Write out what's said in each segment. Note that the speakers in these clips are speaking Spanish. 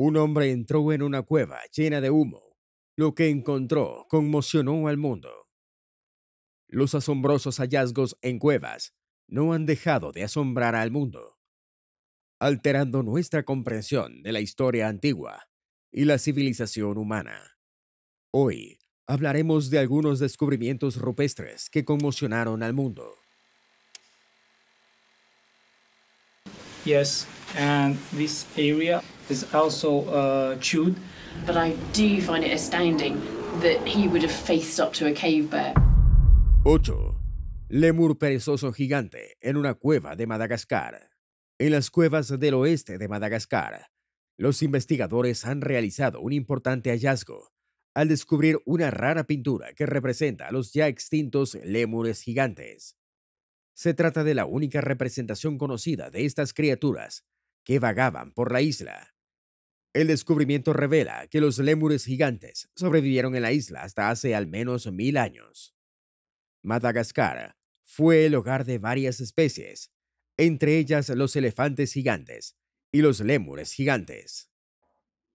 Un hombre entró en una cueva llena de humo. Lo que encontró conmocionó al mundo. Los asombrosos hallazgos en cuevas no han dejado de asombrar al mundo, alterando nuestra comprensión de la historia antigua y la civilización humana. Hoy hablaremos de algunos descubrimientos rupestres que conmocionaron al mundo. Yes, and this area is also uh, But I do find it astounding that he would have faced up to a cave bear. 8. Lemur perezoso gigante en una cueva de Madagascar. En las cuevas del oeste de Madagascar, los investigadores han realizado un importante hallazgo al descubrir una rara pintura que representa a los ya extintos lemures gigantes. Se trata de la única representación conocida de estas criaturas que vagaban por la isla. El descubrimiento revela que los lémures gigantes sobrevivieron en la isla hasta hace al menos mil años. Madagascar fue el hogar de varias especies, entre ellas los elefantes gigantes y los lémures gigantes,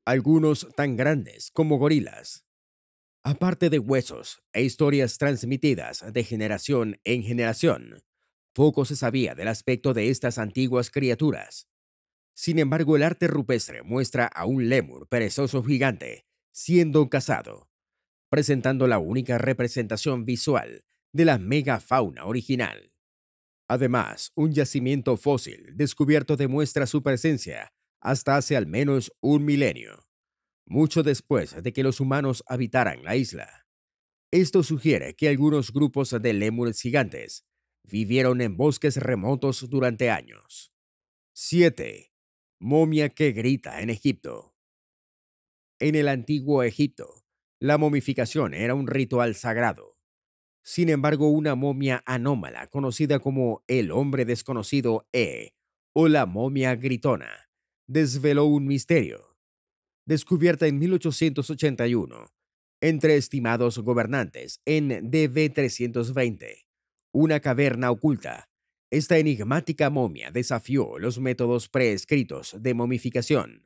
algunos tan grandes como gorilas. Aparte de huesos e historias transmitidas de generación en generación, poco se sabía del aspecto de estas antiguas criaturas sin embargo, el arte rupestre muestra a un lémur perezoso gigante siendo cazado, presentando la única representación visual de la megafauna original. Además, un yacimiento fósil descubierto demuestra su presencia hasta hace al menos un milenio, mucho después de que los humanos habitaran la isla. Esto sugiere que algunos grupos de lémures gigantes vivieron en bosques remotos durante años. 7. Momia que grita en Egipto. En el antiguo Egipto, la momificación era un ritual sagrado. Sin embargo, una momia anómala, conocida como el hombre desconocido E o la momia gritona, desveló un misterio. Descubierta en 1881 entre estimados gobernantes en DB 320, una caverna oculta esta enigmática momia desafió los métodos preescritos de momificación.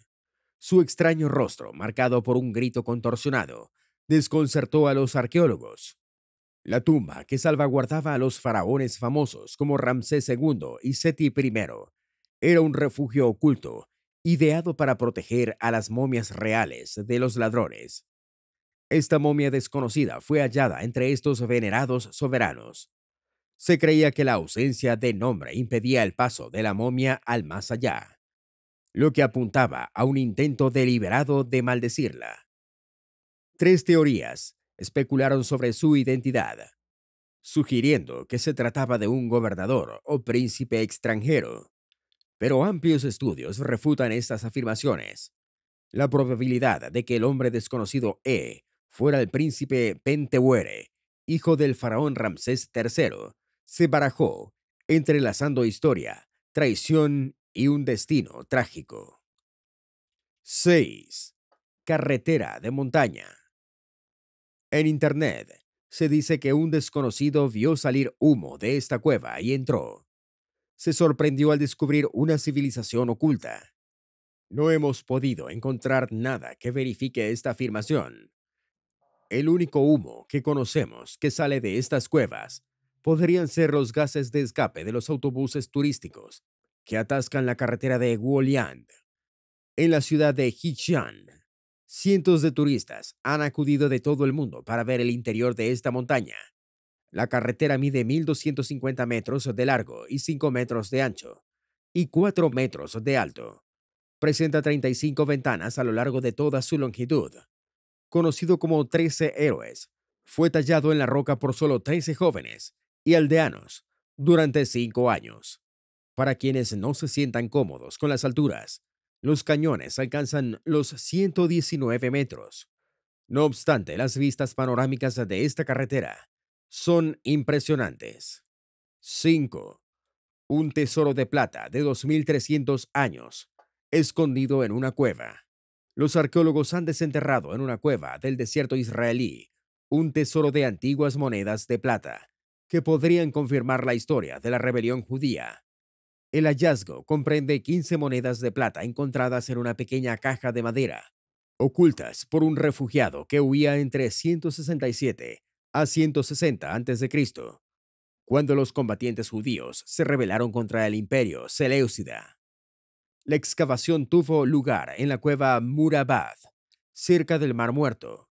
Su extraño rostro, marcado por un grito contorsionado, desconcertó a los arqueólogos. La tumba que salvaguardaba a los faraones famosos como Ramsés II y Seti I era un refugio oculto ideado para proteger a las momias reales de los ladrones. Esta momia desconocida fue hallada entre estos venerados soberanos, se creía que la ausencia de nombre impedía el paso de la momia al más allá, lo que apuntaba a un intento deliberado de maldecirla. Tres teorías especularon sobre su identidad, sugiriendo que se trataba de un gobernador o príncipe extranjero, pero amplios estudios refutan estas afirmaciones. La probabilidad de que el hombre desconocido E fuera el príncipe Pentehuere, hijo del faraón Ramsés III, se barajó, entrelazando historia, traición y un destino trágico. 6. Carretera de montaña. En Internet se dice que un desconocido vio salir humo de esta cueva y entró. Se sorprendió al descubrir una civilización oculta. No hemos podido encontrar nada que verifique esta afirmación. El único humo que conocemos que sale de estas cuevas podrían ser los gases de escape de los autobuses turísticos que atascan la carretera de Guoliang. En la ciudad de Hichan, cientos de turistas han acudido de todo el mundo para ver el interior de esta montaña. La carretera mide 1.250 metros de largo y 5 metros de ancho, y 4 metros de alto. Presenta 35 ventanas a lo largo de toda su longitud. Conocido como 13 héroes, fue tallado en la roca por solo 13 jóvenes y aldeanos durante cinco años. Para quienes no se sientan cómodos con las alturas, los cañones alcanzan los 119 metros. No obstante, las vistas panorámicas de esta carretera son impresionantes. 5. Un tesoro de plata de 2.300 años, escondido en una cueva. Los arqueólogos han desenterrado en una cueva del desierto israelí un tesoro de antiguas monedas de plata, que podrían confirmar la historia de la rebelión judía. El hallazgo comprende 15 monedas de plata encontradas en una pequeña caja de madera, ocultas por un refugiado que huía entre 167 a 160 a.C., cuando los combatientes judíos se rebelaron contra el imperio Seleucida. La excavación tuvo lugar en la cueva Murabad, cerca del Mar Muerto.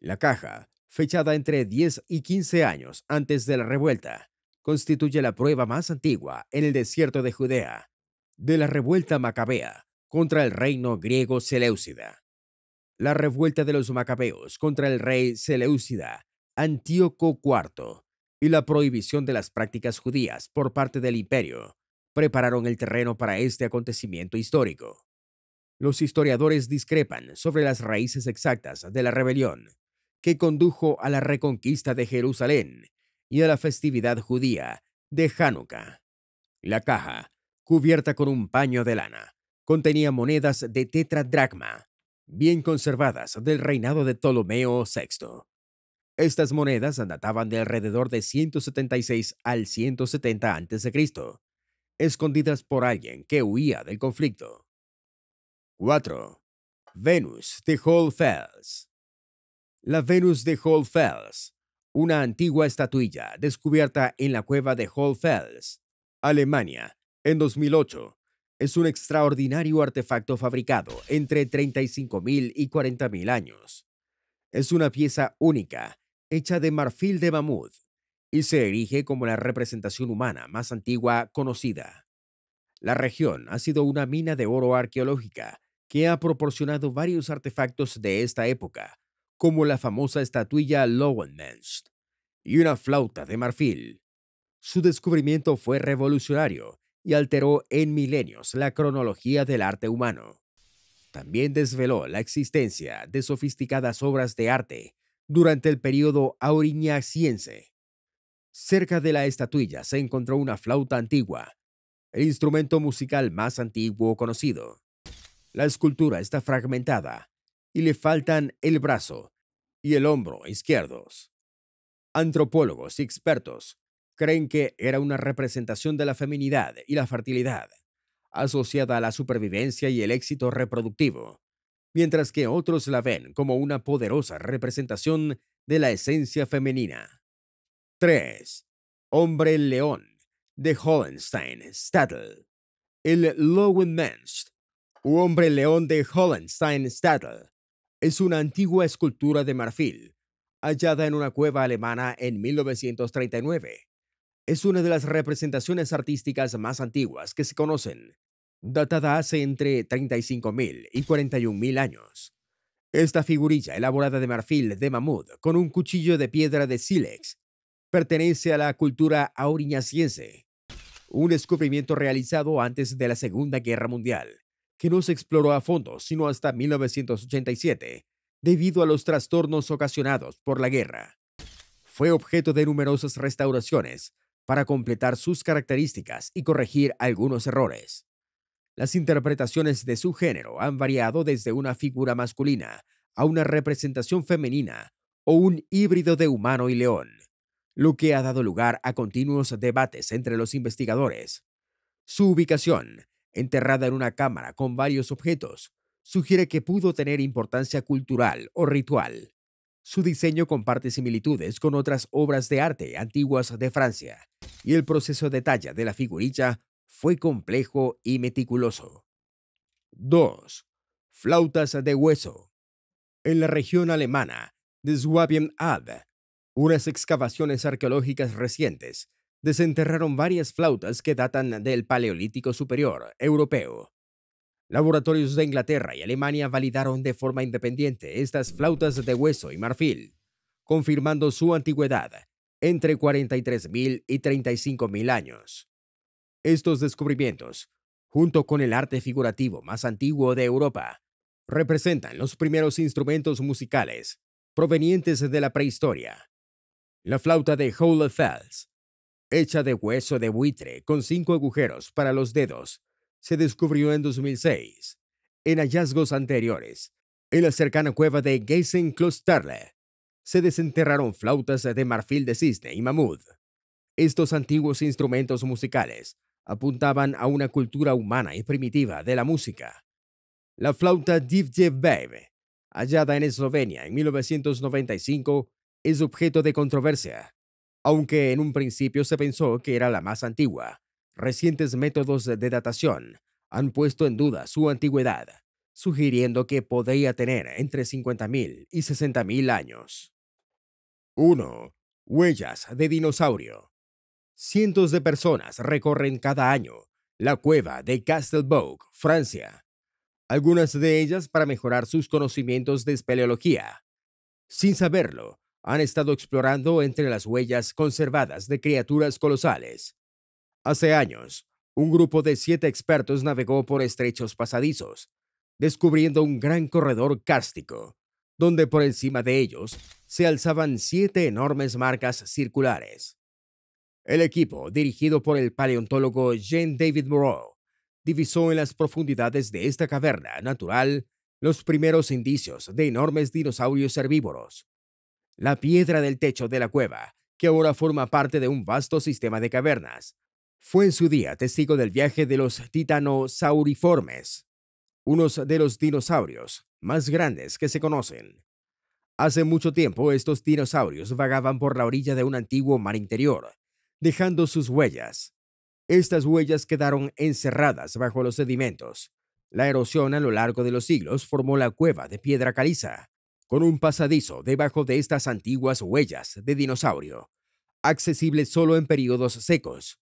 La caja fechada entre 10 y 15 años antes de la revuelta, constituye la prueba más antigua en el desierto de Judea de la revuelta macabea contra el reino griego Seleucida. La revuelta de los macabeos contra el rey Seleucida, Antíoco IV, y la prohibición de las prácticas judías por parte del imperio prepararon el terreno para este acontecimiento histórico. Los historiadores discrepan sobre las raíces exactas de la rebelión que condujo a la reconquista de Jerusalén y a la festividad judía de Hanukkah. La caja, cubierta con un paño de lana, contenía monedas de tetradragma, bien conservadas del reinado de Ptolomeo VI. Estas monedas databan de alrededor de 176 al 170 a.C., escondidas por alguien que huía del conflicto. 4. Venus de FELLS la Venus de Fels, una antigua estatuilla descubierta en la cueva de Fels, Alemania, en 2008, es un extraordinario artefacto fabricado entre 35.000 y 40.000 años. Es una pieza única, hecha de marfil de mamut, y se erige como la representación humana más antigua conocida. La región ha sido una mina de oro arqueológica que ha proporcionado varios artefactos de esta época, como la famosa estatuilla Lowenmensch y una flauta de marfil. Su descubrimiento fue revolucionario y alteró en milenios la cronología del arte humano. También desveló la existencia de sofisticadas obras de arte durante el período auriñaciense. Cerca de la estatuilla se encontró una flauta antigua, el instrumento musical más antiguo conocido. La escultura está fragmentada y le faltan el brazo y el hombro izquierdos. Antropólogos y expertos creen que era una representación de la feminidad y la fertilidad, asociada a la supervivencia y el éxito reproductivo, mientras que otros la ven como una poderosa representación de la esencia femenina. 3. Hombre León, de Hollenstein Stadl. El Lowenmensch, u hombre león de Hollenstein Stadl, es una antigua escultura de marfil, hallada en una cueva alemana en 1939. Es una de las representaciones artísticas más antiguas que se conocen, datada hace entre 35.000 y 41.000 años. Esta figurilla elaborada de marfil de mamut con un cuchillo de piedra de sílex pertenece a la cultura auriñaciense, un descubrimiento realizado antes de la Segunda Guerra Mundial que no se exploró a fondo sino hasta 1987, debido a los trastornos ocasionados por la guerra. Fue objeto de numerosas restauraciones para completar sus características y corregir algunos errores. Las interpretaciones de su género han variado desde una figura masculina a una representación femenina o un híbrido de humano y león, lo que ha dado lugar a continuos debates entre los investigadores. Su ubicación enterrada en una cámara con varios objetos, sugiere que pudo tener importancia cultural o ritual. Su diseño comparte similitudes con otras obras de arte antiguas de Francia, y el proceso de talla de la figurilla fue complejo y meticuloso. 2. Flautas de hueso. En la región alemana de Swabian ad unas excavaciones arqueológicas recientes desenterraron varias flautas que datan del Paleolítico Superior europeo. Laboratorios de Inglaterra y Alemania validaron de forma independiente estas flautas de hueso y marfil, confirmando su antigüedad entre 43.000 y 35.000 años. Estos descubrimientos, junto con el arte figurativo más antiguo de Europa, representan los primeros instrumentos musicales provenientes de la prehistoria. La flauta de Fels hecha de hueso de buitre con cinco agujeros para los dedos, se descubrió en 2006. En hallazgos anteriores, en la cercana cueva de Geisenklosterle, se desenterraron flautas de marfil de cisne y mamut. Estos antiguos instrumentos musicales apuntaban a una cultura humana y primitiva de la música. La flauta Divje Babe, hallada en Eslovenia en 1995, es objeto de controversia aunque en un principio se pensó que era la más antigua. Recientes métodos de datación han puesto en duda su antigüedad, sugiriendo que podría tener entre 50.000 y 60.000 años. 1. Huellas de dinosaurio. Cientos de personas recorren cada año la cueva de Castelbouc, Francia, algunas de ellas para mejorar sus conocimientos de espeleología. Sin saberlo, han estado explorando entre las huellas conservadas de criaturas colosales. Hace años, un grupo de siete expertos navegó por estrechos pasadizos, descubriendo un gran corredor kárstico, donde por encima de ellos se alzaban siete enormes marcas circulares. El equipo, dirigido por el paleontólogo Jean David Moreau, divisó en las profundidades de esta caverna natural los primeros indicios de enormes dinosaurios herbívoros, la piedra del techo de la cueva, que ahora forma parte de un vasto sistema de cavernas. Fue en su día testigo del viaje de los titanosauriformes, unos de los dinosaurios más grandes que se conocen. Hace mucho tiempo estos dinosaurios vagaban por la orilla de un antiguo mar interior, dejando sus huellas. Estas huellas quedaron encerradas bajo los sedimentos. La erosión a lo largo de los siglos formó la cueva de piedra caliza, con un pasadizo debajo de estas antiguas huellas de dinosaurio, accesible solo en periodos secos.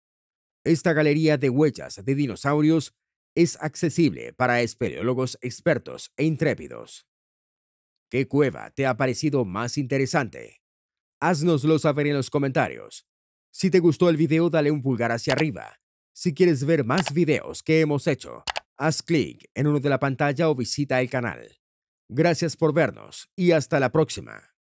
Esta galería de huellas de dinosaurios es accesible para espeleólogos expertos e intrépidos. ¿Qué cueva te ha parecido más interesante? Haznoslo saber en los comentarios. Si te gustó el video, dale un pulgar hacia arriba. Si quieres ver más videos que hemos hecho, haz clic en uno de la pantalla o visita el canal. Gracias por vernos y hasta la próxima.